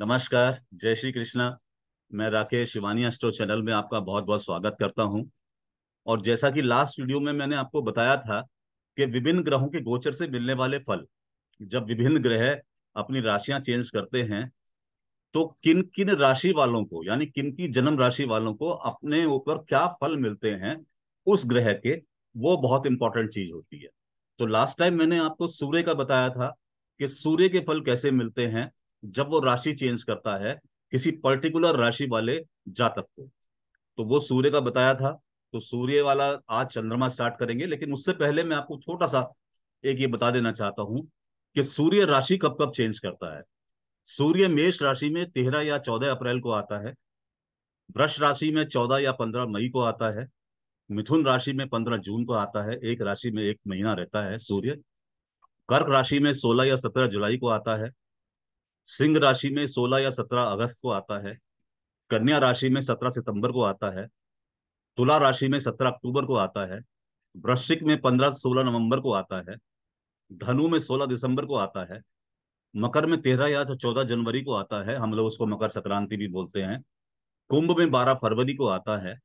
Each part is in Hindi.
नमस्कार जय श्री कृष्णा मैं राकेश शिवानी एस्ट्रो चैनल में आपका बहुत बहुत स्वागत करता हूं और जैसा कि लास्ट वीडियो में मैंने आपको बताया था कि विभिन्न ग्रहों के गोचर से मिलने वाले फल जब विभिन्न ग्रह अपनी राशियां चेंज करते हैं तो किन किन राशि वालों को यानी किन की जन्म राशि वालों को अपने ऊपर क्या फल मिलते हैं उस ग्रह के वो बहुत इंपॉर्टेंट चीज होती है तो लास्ट टाइम मैंने आपको सूर्य का बताया था कि सूर्य के फल कैसे मिलते हैं जब वो राशि चेंज करता है किसी पर्टिकुलर राशि वाले जातक को तो वो सूर्य का बताया था तो सूर्य वाला आज चंद्रमा स्टार्ट करेंगे लेकिन उससे पहले मैं आपको छोटा सा एक ये बता देना चाहता हूं कि सूर्य राशि कब कब चेंज करता है सूर्य मेष राशि में तेरह या चौदह अप्रैल को आता है वृष राशि में चौदह या पंद्रह मई को आता है मिथुन राशि में पंद्रह जून को आता है एक राशि में एक महीना रहता है सूर्य कर्क राशि में सोलह या सत्रह जुलाई को आता है सिंह राशि में 16 या 17 अगस्त को आता है कन्या राशि में 17 सितंबर को आता है तुला राशि में 17 अक्टूबर को आता है वृश्चिक में 15 16 नवंबर को आता है धनु में 16 दिसंबर को आता है मकर में 13 या तो चौदह जनवरी को आता है हम लोग उसको मकर संक्रांति भी बोलते हैं कुंभ में बारह फरवरी को आता है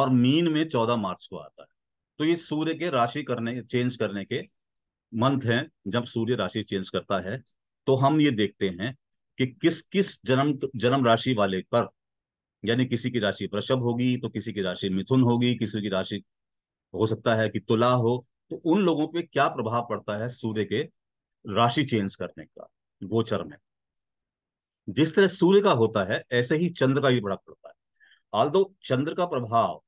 और मीन में चौदह मार्च को आता है तो ये सूर्य के राशि करने चेंज करने के मंथ हैं जब सूर्य राशि चेंज करता है तो हम ये देखते हैं कि किस किस जन्म जन्म राशि वाले पर यानी किसी की राशि वृषभ होगी तो किसी की राशि मिथुन होगी किसी की राशि हो सकता है कि तुला हो तो उन लोगों पे क्या प्रभाव पड़ता है सूर्य के राशि चेंज करने का गोचर में जिस तरह सूर्य का होता है ऐसे ही चंद्र का भी बड़ा पड़ता है आल चंद्र का प्रभाव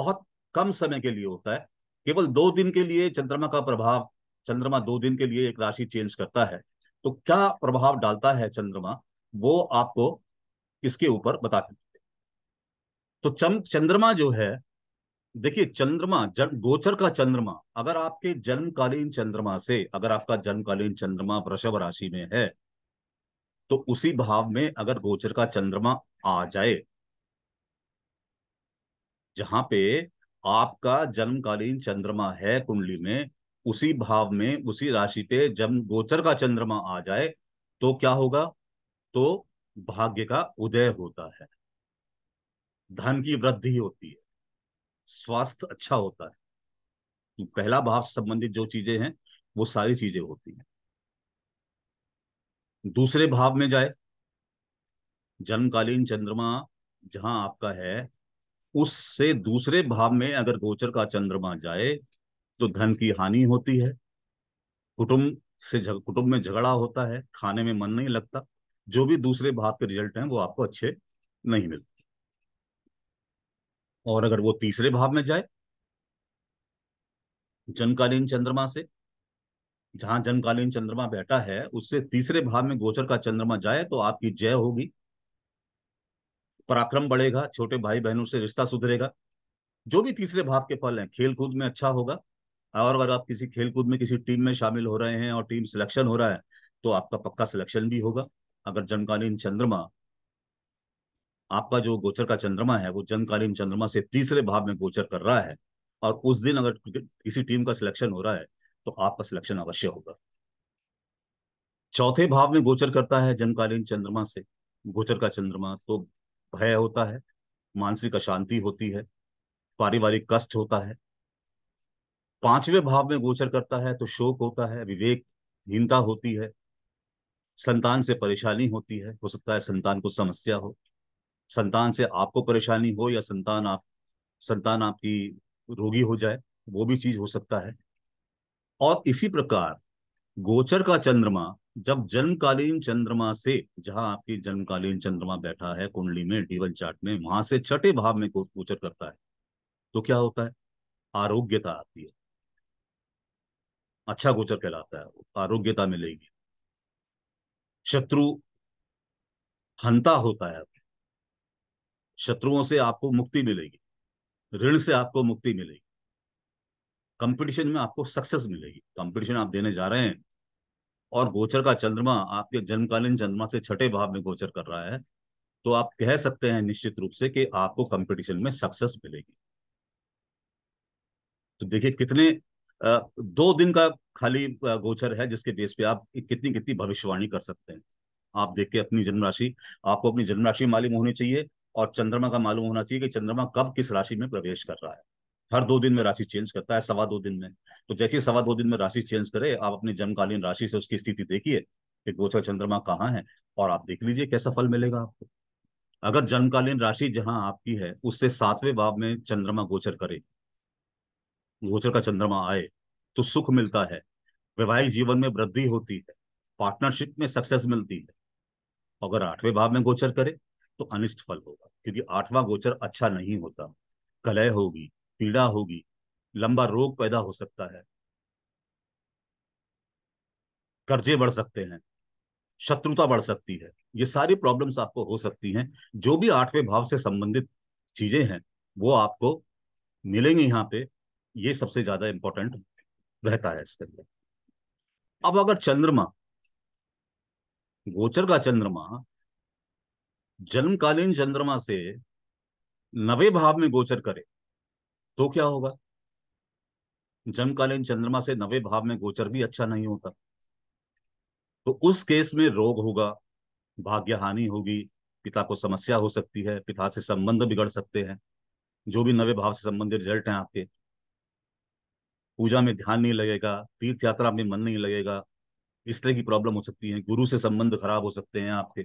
बहुत कम समय के लिए होता है केवल दो दिन के लिए चंद्रमा का प्रभाव चंद्रमा दो दिन के लिए एक राशि चेंज करता है तो क्या प्रभाव डालता है चंद्रमा वो आपको इसके ऊपर बता सकते तो चंद्रमा जो है देखिए चंद्रमा जन गोचर का चंद्रमा अगर आपके जन्मकालीन चंद्रमा से अगर आपका जन्मकालीन चंद्रमा वृषभ राशि में है तो उसी भाव में अगर गोचर का चंद्रमा आ जाए जहां पे आपका जन्मकालीन चंद्रमा है कुंडली में उसी भाव में उसी राशि पे जब गोचर का चंद्रमा आ जाए तो क्या होगा तो भाग्य का उदय होता है धन की वृद्धि होती है स्वास्थ्य अच्छा होता है तो पहला भाव से संबंधित जो चीजें हैं वो सारी चीजें होती हैं दूसरे भाव में जाए जन्मकालीन चंद्रमा जहां आपका है उससे दूसरे भाव में अगर गोचर का चंद्रमा जाए तो धन की हानि होती है कुटुंब से जग, कुटुंब में झगड़ा होता है खाने में मन नहीं लगता जो भी दूसरे भाव के रिजल्ट हैं वो आपको अच्छे नहीं मिलते और अगर वो तीसरे भाव में जाए जनकालीन चंद्रमा से जहां जनकालीन चंद्रमा बैठा है उससे तीसरे भाव में गोचर का चंद्रमा जाए तो आपकी जय होगी पराक्रम बढ़ेगा छोटे भाई बहनों से रिश्ता सुधरेगा जो भी तीसरे भाव के फल हैं खेल कूद में अच्छा होगा और अगर आप किसी खेलकूद में किसी टीम में शामिल हो रहे हैं और टीम सिलेक्शन हो रहा है तो आपका पक्का सिलेक्शन भी होगा अगर जनकालीन चंद्रमा आपका जो गोचर का चंद्रमा है वो जनकालीन चंद्रमा से तीसरे भाव में गोचर कर रहा है और उस दिन अगर किसी टीम का सिलेक्शन हो रहा है तो आपका सिलेक्शन अवश्य होगा चौथे भाव में गोचर करता है जनकालीन चंद्रमा से गोचर का चंद्रमा तो भय होता है मानसिक अशांति होती है पारिवारिक कष्ट होता है पांचवें भाव में गोचर करता है तो शोक होता है विवेकहीनता होती है संतान से परेशानी होती है हो सकता है संतान को समस्या हो संतान से आपको परेशानी हो या संतान आप संतान आपकी रोगी हो जाए वो भी चीज हो सकता है और इसी प्रकार गोचर का चंद्रमा जब जन्मकालीन चंद्रमा से जहां आपकी जन्मकालीन चंद्रमा बैठा है कुंडली में डीवन चार्ट में वहां से छठे भाव में गोचर करता है तो क्या होता है आरोग्यता आती है अच्छा गोचर कहलाता है आरोग्यता मिलेगी शत्रु हंता होता है शत्रुओं से आपको मुक्ति मिलेगी ऋण से आपको मुक्ति मिलेगी कंपटीशन में आपको सक्सेस मिलेगी कंपटीशन आप देने जा रहे हैं और गोचर का चंद्रमा आपके जन्मकालीन चंद्रमा से छठे भाव में गोचर कर रहा है तो आप कह सकते हैं निश्चित रूप से कि आपको कंपटीशन में सक्सेस मिलेगी तो देखिए कितने दो दिन का खाली गोचर है जिसके बेस पे आप कितनी कितनी भविष्यवाणी कर सकते हैं आप देख के अपनी जन्म राशि आपको अपनी जन्म राशि मालूम होनी चाहिए और चंद्रमा का मालूम होना चाहिए कि चंद्रमा कब किस राशि में प्रवेश कर रहा है हर दो दिन में राशि चेंज करता है सवा दो दिन में तो जैसे सवा दो दिन में राशि चेंज करे आप अपनी जन्मकालीन राशि से उसकी स्थिति देखिए कि गोचर चंद्रमा कहाँ है और आप देख लीजिए कैसा फल मिलेगा आपको अगर जन्मकालीन राशि जहां आपकी है उससे सातवें भाव में चंद्रमा गोचर करे गोचर का चंद्रमा आए तो सुख मिलता है वैवाहिक जीवन में वृद्धि होती है पार्टनरशिप में सक्सेस मिलती है अगर आठवें भाव में गोचर करे तो अनिष्ट फल होगा क्योंकि आठवां गोचर अच्छा नहीं होता कलह होगी पीड़ा होगी लंबा रोग पैदा हो सकता है कर्जे बढ़ सकते हैं शत्रुता बढ़ सकती है ये सारी प्रॉब्लम्स आपको हो सकती हैं जो भी आठवें भाव से संबंधित चीजें हैं वो आपको मिलेंगी यहाँ पे ये सबसे ज्यादा इंपॉर्टेंट रहता है इसके लिए अब अगर चंद्रमा गोचर का चंद्रमा जन्मकालीन चंद्रमा से नवे भाव में गोचर करे तो क्या होगा जन्मकालीन चंद्रमा से नवे भाव में गोचर भी अच्छा नहीं होता तो उस केस में रोग होगा भाग्य हानि होगी पिता को समस्या हो सकती है पिता से संबंध बिगड़ सकते हैं जो भी नवे भाव से संबंधित रिजल्ट हैं आपके पूजा में ध्यान नहीं लगेगा तीर्थ यात्रा में मन नहीं लगेगा इस तरह की प्रॉब्लम हो सकती है गुरु से संबंध खराब हो सकते हैं आपके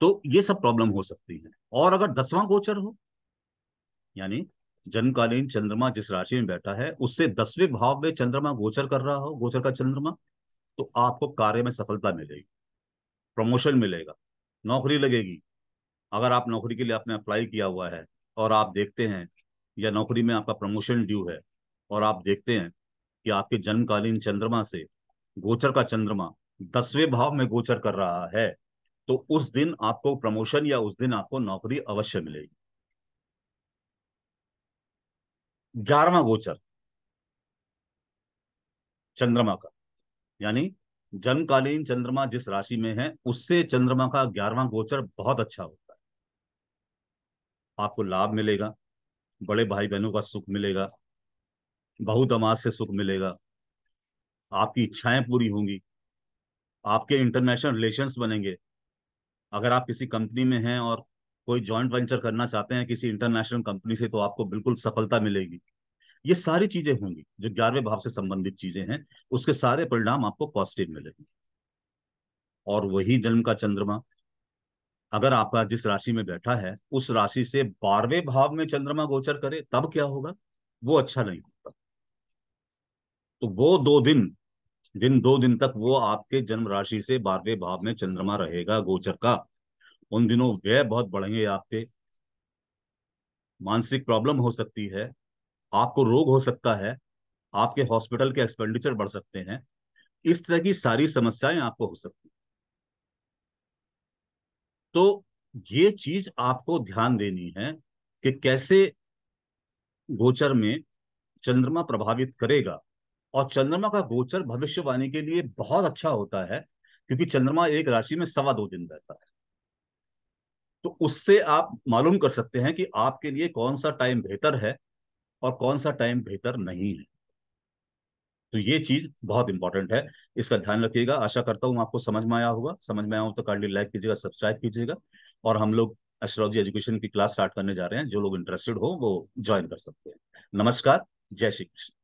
तो ये सब प्रॉब्लम हो सकती है और अगर दसवां गोचर हो यानी जन्मकालीन चंद्रमा जिस राशि में बैठा है उससे दसवें भाव में चंद्रमा गोचर कर रहा हो गोचर का चंद्रमा तो आपको कार्य में सफलता मिलेगी प्रमोशन मिलेगा नौकरी लगेगी अगर आप नौकरी के लिए आपने अप्लाई किया हुआ है और आप देखते हैं या नौकरी में आपका प्रमोशन ड्यू है और आप देखते हैं कि आपके जन्मकालीन चंद्रमा से गोचर का चंद्रमा दसवें भाव में गोचर कर रहा है तो उस दिन आपको प्रमोशन या उस दिन आपको नौकरी अवश्य मिलेगी ग्यारहवा गोचर चंद्रमा का यानी जन्मकालीन चंद्रमा जिस राशि में है उससे चंद्रमा का ग्यारहवा गोचर बहुत अच्छा होता है आपको लाभ मिलेगा बड़े भाई बहनों का सुख मिलेगा बहुदमाज से सुख मिलेगा आपकी इच्छाएं पूरी होंगी आपके इंटरनेशनल रिलेशंस बनेंगे अगर आप किसी कंपनी में हैं और कोई जॉइंट वेंचर करना चाहते हैं किसी इंटरनेशनल कंपनी से तो आपको बिल्कुल सफलता मिलेगी ये सारी चीजें होंगी जो ग्यारहवें भाव से संबंधित चीजें हैं उसके सारे परिणाम आपको पॉजिटिव मिलेंगे और वही जन्म का चंद्रमा अगर आपका जिस राशि में बैठा है उस राशि से बारहवें भाव में चंद्रमा गोचर करे तब क्या होगा वो अच्छा नहीं तो वो दो दिन जिन दो दिन तक वो आपके जन्म राशि से बारहवें भाव में चंद्रमा रहेगा गोचर का उन दिनों व्यय बहुत बढ़ेंगे आपके मानसिक प्रॉब्लम हो सकती है आपको रोग हो सकता है आपके हॉस्पिटल के एक्सपेंडिचर बढ़ सकते हैं इस तरह की सारी समस्याएं आपको हो सकती तो ये चीज आपको ध्यान देनी है कि कैसे गोचर में चंद्रमा प्रभावित करेगा और चंद्रमा का गोचर भविष्यवाणी के लिए बहुत अच्छा होता है क्योंकि चंद्रमा एक राशि में सवा दो दिन रहता है तो उससे आप मालूम कर सकते हैं कि आपके लिए कौन सा टाइम बेहतर है और कौन सा टाइम बेहतर नहीं है तो ये चीज बहुत इंपॉर्टेंट है इसका ध्यान रखिएगा आशा करता हूं आपको समझ में आया होगा समझ में आया हो तो कार्डली लाइक कीजिएगा सब्सक्राइब कीजिएगा और हम लोग एस्ट्रोलॉजी एजुकेशन की क्लास स्टार्ट करने जा रहे हैं जो लोग इंटरेस्टेड हो वो ज्वाइन कर सकते हैं नमस्कार जय श्री कृष्ण